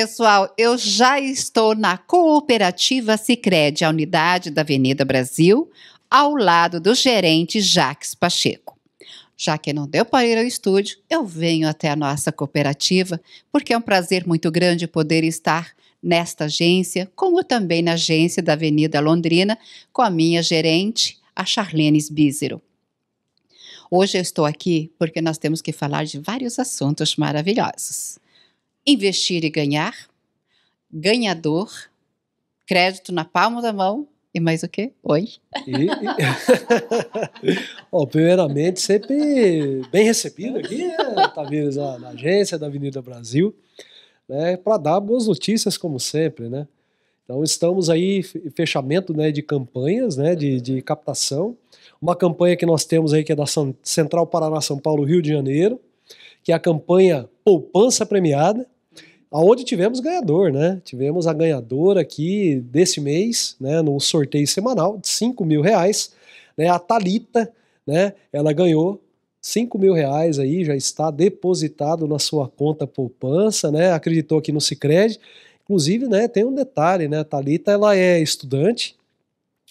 Pessoal, eu já estou na Cooperativa Sicredi, a unidade da Avenida Brasil, ao lado do gerente Jaques Pacheco. Já que não deu para ir ao estúdio, eu venho até a nossa cooperativa, porque é um prazer muito grande poder estar nesta agência, como também na agência da Avenida Londrina, com a minha gerente, a Charlene Sbizero. Hoje eu estou aqui porque nós temos que falar de vários assuntos maravilhosos investir e ganhar, ganhador, crédito na palma da mão e mais o quê? Oi. E, e... Bom, primeiramente, sempre bem recebido aqui, né, Tamires, tá na agência da Avenida Brasil, né, para dar boas notícias, como sempre, né? Então, estamos aí, fechamento né, de campanhas, né, de, de captação. Uma campanha que nós temos aí, que é da Central Paraná, São Paulo, Rio de Janeiro, que é a campanha Poupança Premiada, aonde tivemos ganhador, né? Tivemos a ganhadora aqui desse mês, né? No sorteio semanal de 5 mil reais, né? A Talita, né? Ela ganhou 5 mil reais aí, já está depositado na sua conta poupança, né? Acreditou aqui no Cicred. Inclusive, né? Tem um detalhe, né? A Thalita, ela é estudante,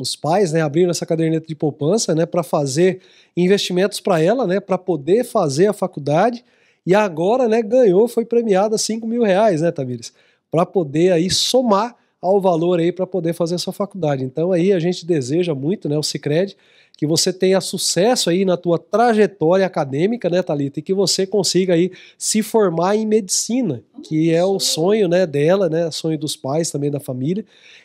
os pais, né, abriram essa caderneta de poupança, né, para fazer investimentos para ela, né, para poder fazer a faculdade. E agora, né, ganhou, foi premiada 5 mil reais, né, Tamires? Para poder aí somar ao valor aí para poder fazer a sua faculdade. Então aí a gente deseja muito, né, o Sicredi que você tenha sucesso aí na tua trajetória acadêmica, né, Talita, e que você consiga aí se formar em medicina, que é o sonho, né, dela, né, sonho dos pais também da família.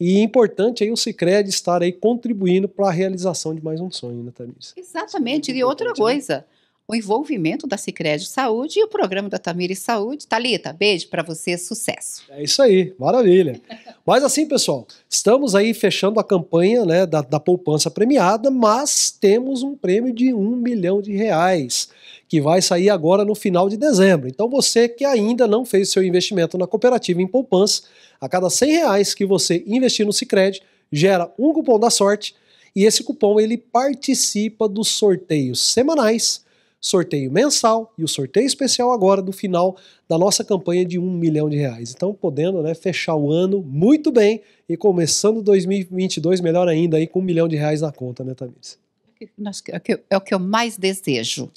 E é importante aí o Sicredi estar aí contribuindo para a realização de mais um sonho, né, Tamires? Exatamente. É e outra né? coisa, né? o envolvimento da Sicredi Saúde e o programa da Tamiri Saúde. Talita, beijo para você, sucesso. É isso aí, maravilha. mas assim, pessoal, estamos aí fechando a campanha né, da, da poupança premiada, mas temos um prêmio de um milhão de reais que vai sair agora no final de dezembro. Então você que ainda não fez seu investimento na cooperativa em poupança, a cada 100 reais que você investir no Sicredi gera um cupom da sorte e esse cupom ele participa dos sorteios semanais sorteio mensal e o sorteio especial agora do final da nossa campanha de um milhão de reais. Então, podendo né, fechar o ano muito bem e começando 2022 melhor ainda aí com um milhão de reais na conta, né, Tamires? É, é o que eu mais desejo.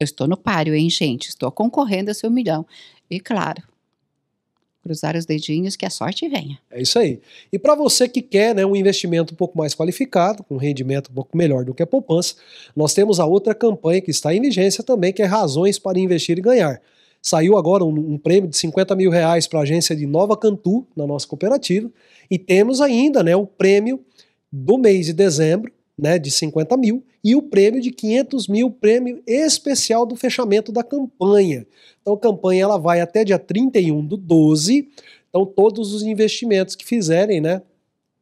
Eu estou no páreo, hein, gente? Estou concorrendo a seu milhão. E claro, cruzar os dedinhos que a sorte venha. É isso aí. E para você que quer né, um investimento um pouco mais qualificado, com um rendimento um pouco melhor do que a poupança, nós temos a outra campanha que está em vigência também, que é Razões para Investir e Ganhar. Saiu agora um, um prêmio de 50 mil reais para a agência de Nova Cantu, na nossa cooperativa, e temos ainda né, o prêmio do mês de dezembro, né, de 50 mil e o prêmio de 500 mil, prêmio especial do fechamento da campanha. Então a campanha ela vai até dia 31 do 12, então todos os investimentos que fizerem, né,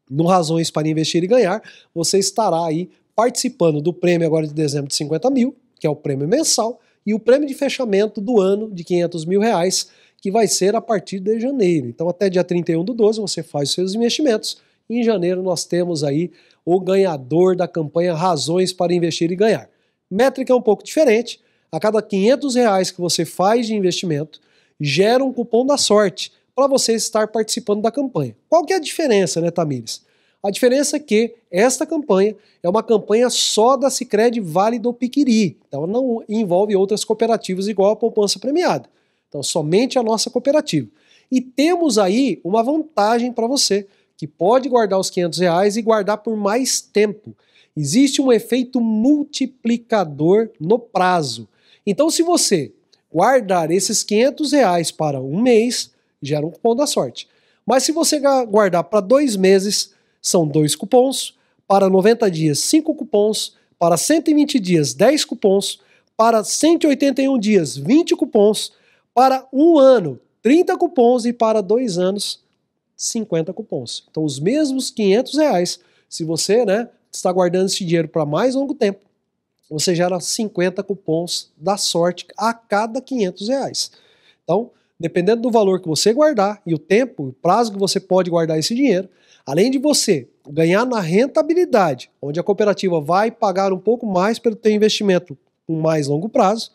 no Razões para Investir e Ganhar, você estará aí participando do prêmio agora de dezembro de 50 mil, que é o prêmio mensal, e o prêmio de fechamento do ano de 500 mil reais, que vai ser a partir de janeiro. Então até dia 31 do 12 você faz os seus investimentos, em janeiro nós temos aí o ganhador da campanha Razões para Investir e Ganhar. Métrica é um pouco diferente. A cada 500 reais que você faz de investimento, gera um cupom da sorte para você estar participando da campanha. Qual que é a diferença, né, Tamires? A diferença é que esta campanha é uma campanha só da Sicredi Vale do Piquiri, então não envolve outras cooperativas igual a poupança premiada. Então somente a nossa cooperativa. E temos aí uma vantagem para você que pode guardar os 500 reais e guardar por mais tempo. Existe um efeito multiplicador no prazo. Então, se você guardar esses 500 reais para um mês, gera um cupom da sorte. Mas se você guardar para dois meses, são dois cupons. Para 90 dias, cinco cupons. Para 120 dias, 10 cupons. Para 181 dias, 20 cupons. Para um ano, 30 cupons. E para dois anos, 50 cupons. Então, os mesmos 500 reais, se você né, está guardando esse dinheiro para mais longo tempo, você gera 50 cupons da sorte a cada 500 reais. Então, dependendo do valor que você guardar e o tempo, o prazo que você pode guardar esse dinheiro, além de você ganhar na rentabilidade, onde a cooperativa vai pagar um pouco mais pelo teu investimento com mais longo prazo,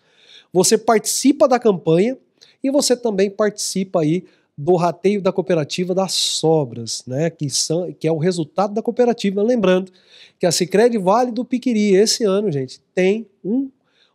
você participa da campanha e você também participa aí do rateio da cooperativa das sobras, né, que, são, que é o resultado da cooperativa. Lembrando que a Sicredi Vale do Piquiri, esse ano, gente, tem um,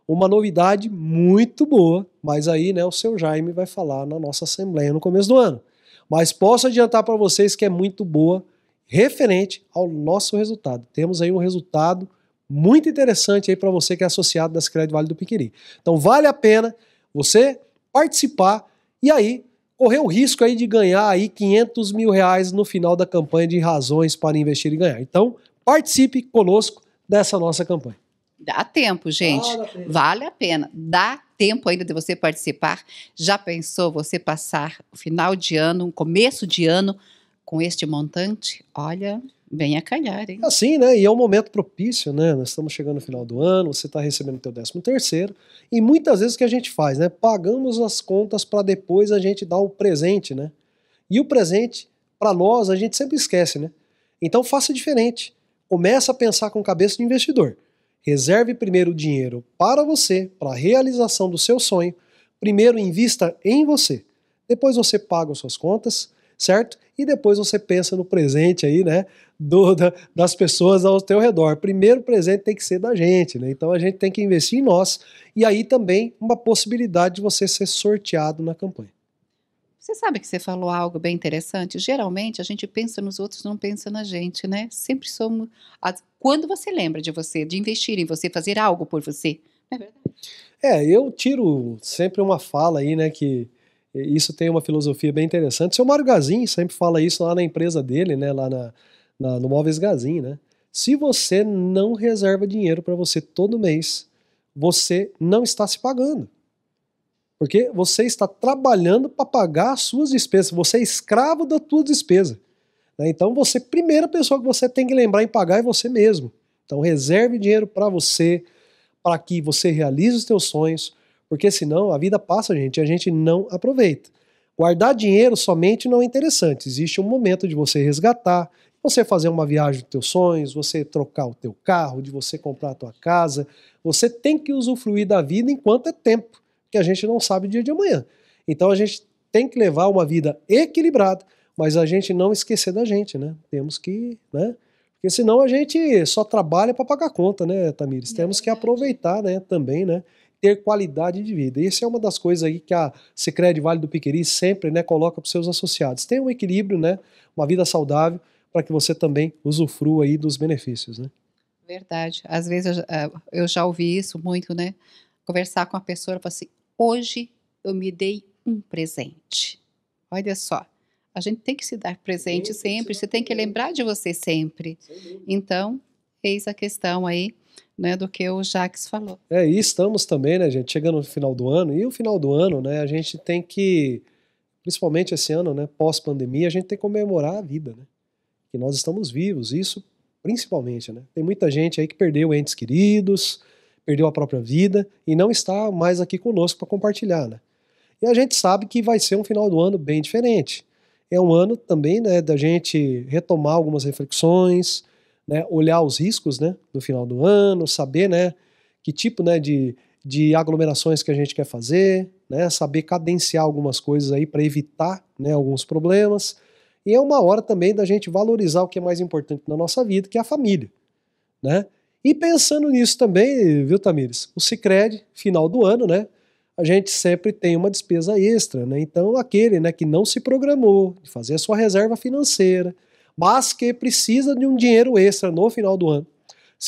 uma novidade muito boa, mas aí né, o seu Jaime vai falar na nossa assembleia no começo do ano. Mas posso adiantar para vocês que é muito boa referente ao nosso resultado. Temos aí um resultado muito interessante aí para você que é associado da Sicredi Vale do Piquiri. Então vale a pena você participar e aí correu o risco aí de ganhar aí 500 mil reais no final da campanha de razões para investir e ganhar. Então, participe conosco dessa nossa campanha. Dá tempo, gente. Vale a pena. Vale a pena. Dá tempo ainda de você participar. Já pensou você passar o final de ano, um começo de ano com este montante? Olha. Bem a calhar, hein? Assim, né? E é um momento propício, né? Nós estamos chegando no final do ano, você está recebendo o teu décimo terceiro, e muitas vezes o que a gente faz, né? Pagamos as contas para depois a gente dar o presente, né? E o presente, para nós, a gente sempre esquece, né? Então faça diferente. Começa a pensar com cabeça de investidor. Reserve primeiro o dinheiro para você, para a realização do seu sonho. Primeiro invista em você. Depois você paga as suas contas, certo? E depois você pensa no presente aí, né? Do, da, das pessoas ao teu redor. Primeiro presente tem que ser da gente, né? Então a gente tem que investir em nós. E aí também uma possibilidade de você ser sorteado na campanha. Você sabe que você falou algo bem interessante? Geralmente a gente pensa nos outros, não pensa na gente, né? Sempre somos. Quando você lembra de você, de investir em você, fazer algo por você. É verdade. É, eu tiro sempre uma fala aí, né? Que isso tem uma filosofia bem interessante. O seu Mário Gazin sempre fala isso lá na empresa dele, né? Lá na, na no Móveis Gazin, né? Se você não reserva dinheiro para você todo mês, você não está se pagando. Porque você está trabalhando para pagar as suas despesas. Você é escravo da sua despesa. Né? Então, você, é primeira pessoa que você tem que lembrar em pagar é você mesmo. Então, reserve dinheiro para você, para que você realize os seus sonhos, porque senão a vida passa, gente, e a gente não aproveita. Guardar dinheiro somente não é interessante. Existe um momento de você resgatar, você fazer uma viagem dos teus sonhos, você trocar o teu carro, de você comprar a tua casa. Você tem que usufruir da vida enquanto é tempo, que a gente não sabe o dia de amanhã. Então a gente tem que levar uma vida equilibrada, mas a gente não esquecer da gente, né? Temos que, né? Porque senão a gente só trabalha para pagar conta, né, Tamires? Temos que aproveitar, né, também, né? ter qualidade de vida. E isso é uma das coisas aí que a Secred Vale do Piqueri sempre né, coloca para os seus associados. Tem um equilíbrio, né, uma vida saudável, para que você também usufrua aí dos benefícios. Né? Verdade. Às vezes eu, é, eu já ouvi isso muito, né? Conversar com a pessoa e falar assim, hoje eu me dei um presente. Olha só, a gente tem que se dar presente sempre, você tem que lembrar de você sempre. Então, eis a questão aí né, do que o Jaques falou. É, e estamos também, né, gente, chegando no final do ano, e o final do ano, né, a gente tem que, principalmente esse ano, né, pós-pandemia, a gente tem que comemorar a vida, né, que nós estamos vivos, isso principalmente, né, tem muita gente aí que perdeu entes queridos, perdeu a própria vida e não está mais aqui conosco para compartilhar, né. E a gente sabe que vai ser um final do ano bem diferente. É um ano também, né, da gente retomar algumas reflexões, né, olhar os riscos né, no final do ano, saber né, que tipo né, de, de aglomerações que a gente quer fazer, né, saber cadenciar algumas coisas aí para evitar né, alguns problemas. E é uma hora também da gente valorizar o que é mais importante na nossa vida, que é a família. Né? E pensando nisso também, viu, Tamires? O Cicred, final do ano, né? A gente sempre tem uma despesa extra, né? Então, aquele né, que não se programou de fazer a sua reserva financeira, mas que precisa de um dinheiro extra no final do ano.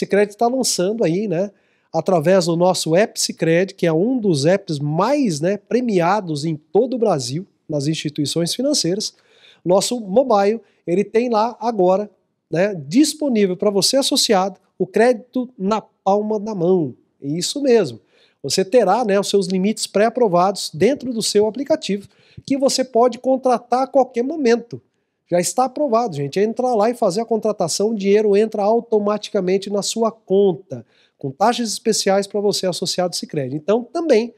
crédito está lançando aí, né? Através do nosso app Cicred, que é um dos apps mais né, premiados em todo o Brasil, nas instituições financeiras, nosso mobile, ele tem lá agora né, disponível para você associado o crédito na palma da mão. Isso mesmo. Você terá né, os seus limites pré-aprovados dentro do seu aplicativo, que você pode contratar a qualquer momento. Já está aprovado, gente. É entrar lá e fazer a contratação, o dinheiro entra automaticamente na sua conta, com taxas especiais para você associado ao Cicred. Então, também,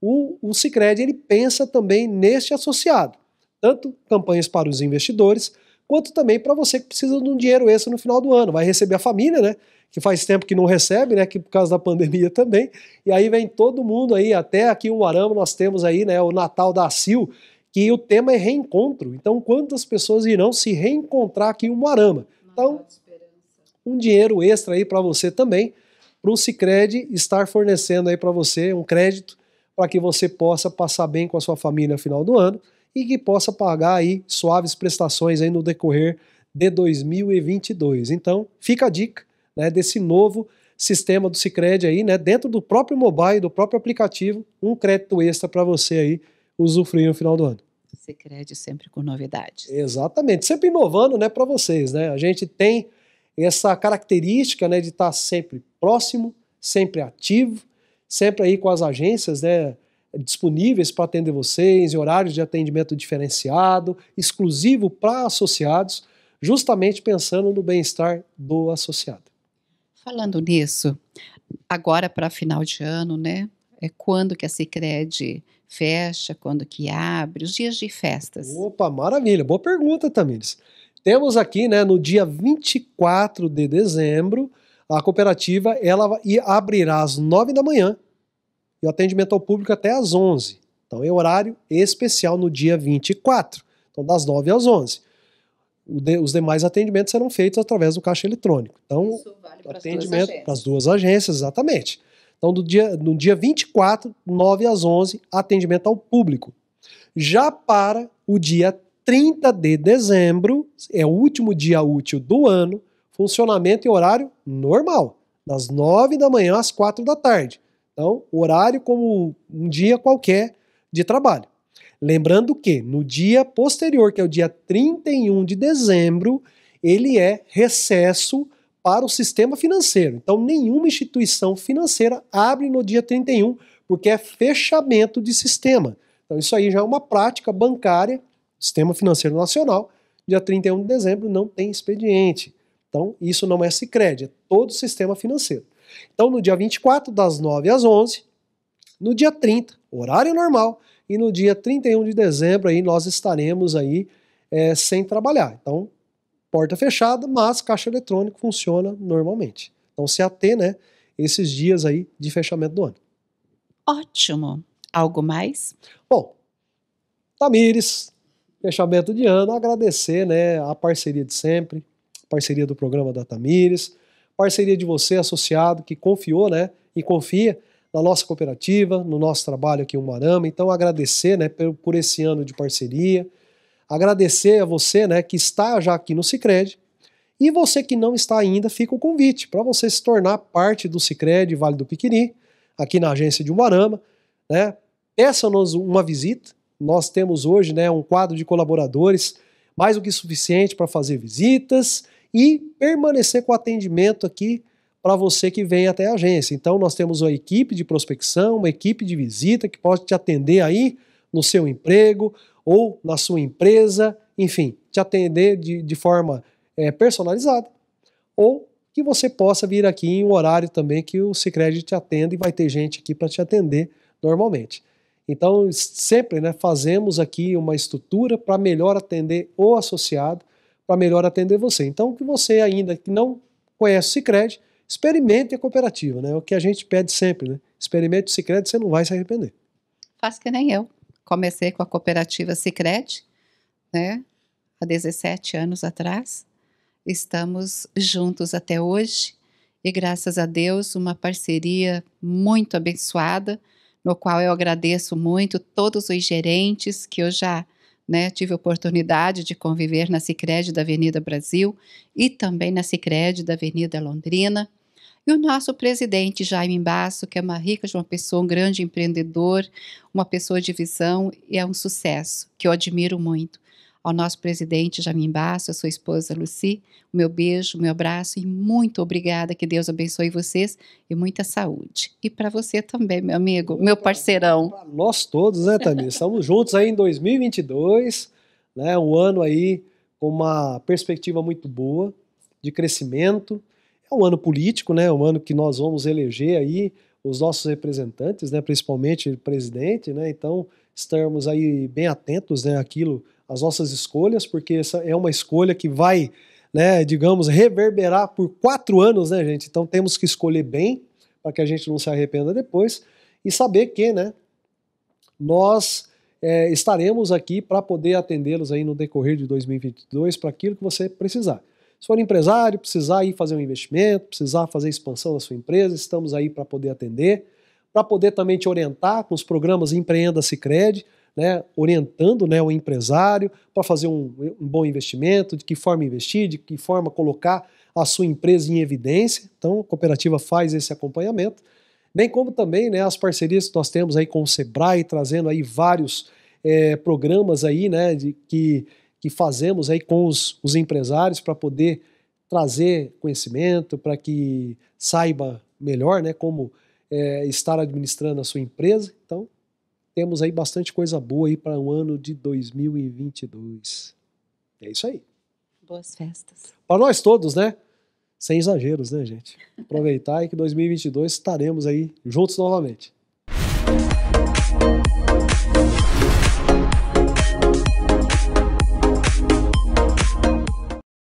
o, o Cicred ele pensa também neste associado, tanto campanhas para os investidores, quanto também para você que precisa de um dinheiro extra no final do ano. Vai receber a família, né? Que faz tempo que não recebe, né? Que por causa da pandemia também. E aí vem todo mundo aí, até aqui o Arama, nós temos aí, né? O Natal da Sil, que o tema é reencontro. Então, quantas pessoas irão se reencontrar aqui em Umuarama? Então, um dinheiro extra aí para você também, para o Cicred estar fornecendo aí para você um crédito para que você possa passar bem com a sua família no final do ano e que possa pagar aí suaves prestações aí no decorrer de 2022. Então, fica a dica né, desse novo sistema do Cicred aí, né, dentro do próprio mobile, do próprio aplicativo, um crédito extra para você aí usufruir no final do ano. Sicredi sempre com novidades. Exatamente, sempre inovando, né, para vocês, né? A gente tem essa característica, né, de estar tá sempre próximo, sempre ativo, sempre aí com as agências, né, disponíveis para atender vocês, em horários de atendimento diferenciado, exclusivo para associados, justamente pensando no bem-estar do associado. Falando nisso, agora para final de ano, né? é quando que a Cicred fecha, quando que abre, os dias de festas. Opa, maravilha, boa pergunta, Tamires. Temos aqui, né, no dia 24 de dezembro, a cooperativa ela abrirá às 9 da manhã e o atendimento ao público até às 11. Então é horário especial no dia 24, então das 9 às 11. De, os demais atendimentos serão feitos através do caixa eletrônico. Então, Isso vale atendimento para as duas agências, exatamente. Então, do dia, no dia 24, 9 às 11, atendimento ao público. Já para o dia 30 de dezembro, é o último dia útil do ano, funcionamento e horário normal, das 9 da manhã às 4 da tarde. Então, horário como um dia qualquer de trabalho. Lembrando que no dia posterior, que é o dia 31 de dezembro, ele é recesso para o sistema financeiro. Então, nenhuma instituição financeira abre no dia 31, porque é fechamento de sistema. Então, isso aí já é uma prática bancária, sistema financeiro nacional. Dia 31 de dezembro não tem expediente. Então, isso não é Cicred, é todo o sistema financeiro. Então, no dia 24, das 9 às 11, no dia 30, horário normal, e no dia 31 de dezembro aí nós estaremos aí é, sem trabalhar. Então, porta fechada, mas caixa eletrônico funciona normalmente. Então se ater, né, esses dias aí de fechamento do ano. Ótimo. Algo mais? Bom, Tamires, fechamento de ano, agradecer, né, a parceria de sempre, parceria do programa da Tamires, parceria de você associado que confiou, né, e confia na nossa cooperativa, no nosso trabalho aqui em Umarama. Então agradecer, né, por, por esse ano de parceria agradecer a você né, que está já aqui no Cicred. E você que não está ainda, fica o convite para você se tornar parte do Cicred Vale do Piquiri, aqui na agência de Umarama. Né? Peça-nos uma visita. Nós temos hoje né, um quadro de colaboradores mais do que suficiente para fazer visitas e permanecer com atendimento aqui para você que vem até a agência. Então, nós temos uma equipe de prospecção, uma equipe de visita que pode te atender aí no seu emprego, ou na sua empresa, enfim, te atender de, de forma é, personalizada, ou que você possa vir aqui em um horário também que o Sicredi te atenda e vai ter gente aqui para te atender normalmente. Então, sempre né, fazemos aqui uma estrutura para melhor atender o associado, para melhor atender você. Então, que você ainda que não conhece o Sicredi, experimente a cooperativa, né? É o que a gente pede sempre, né? Experimente o Sicredi, você não vai se arrepender. Faz que nem eu comecei com a cooperativa Cicred, né? Há 17 anos atrás. Estamos juntos até hoje e graças a Deus uma parceria muito abençoada, no qual eu agradeço muito todos os gerentes que eu já né, tive oportunidade de conviver na Cicred da Avenida Brasil e também na Cicred da Avenida Londrina. E o nosso presidente Jaime Embaço, que é uma rica de uma pessoa, um grande empreendedor, uma pessoa de visão e é um sucesso, que eu admiro muito. Ao nosso presidente Jaime Embaço, a sua esposa Lucy, o meu beijo, o meu abraço e muito obrigada. Que Deus abençoe vocês e muita saúde. E para você também, meu amigo, meu parceirão. Para nós todos, né, Tami? Estamos juntos aí em 2022, né? Um ano aí com uma perspectiva muito boa de crescimento. É um ano político, né? É um ano que nós vamos eleger aí os nossos representantes, né? Principalmente o presidente, né? Então estamos aí bem atentos, né? Aquilo, as nossas escolhas, porque essa é uma escolha que vai, né? Digamos reverberar por quatro anos, né, gente? Então temos que escolher bem para que a gente não se arrependa depois e saber que, né? Nós é, estaremos aqui para poder atendê-los aí no decorrer de 2022 para aquilo que você precisar. Se for empresário, precisar ir fazer um investimento, precisar fazer expansão da sua empresa, estamos aí para poder atender, para poder também te orientar com os programas Empreenda Cicred, né, orientando né, o empresário para fazer um, um, bom investimento, de que forma investir, de que forma colocar a sua empresa em evidência. Então, a cooperativa faz esse acompanhamento, bem como também né, as parcerias que nós temos aí com o Sebrae, trazendo aí vários é, programas aí, né, de que que fazemos aí com os, os empresários para poder trazer conhecimento, para que saiba melhor né, como é, estar administrando a sua empresa. Então, temos aí bastante coisa boa aí para o ano de 2022. É isso aí. Boas festas. Para nós todos, né? Sem exageros, né, gente? Aproveitar e que 2022 estaremos aí juntos novamente.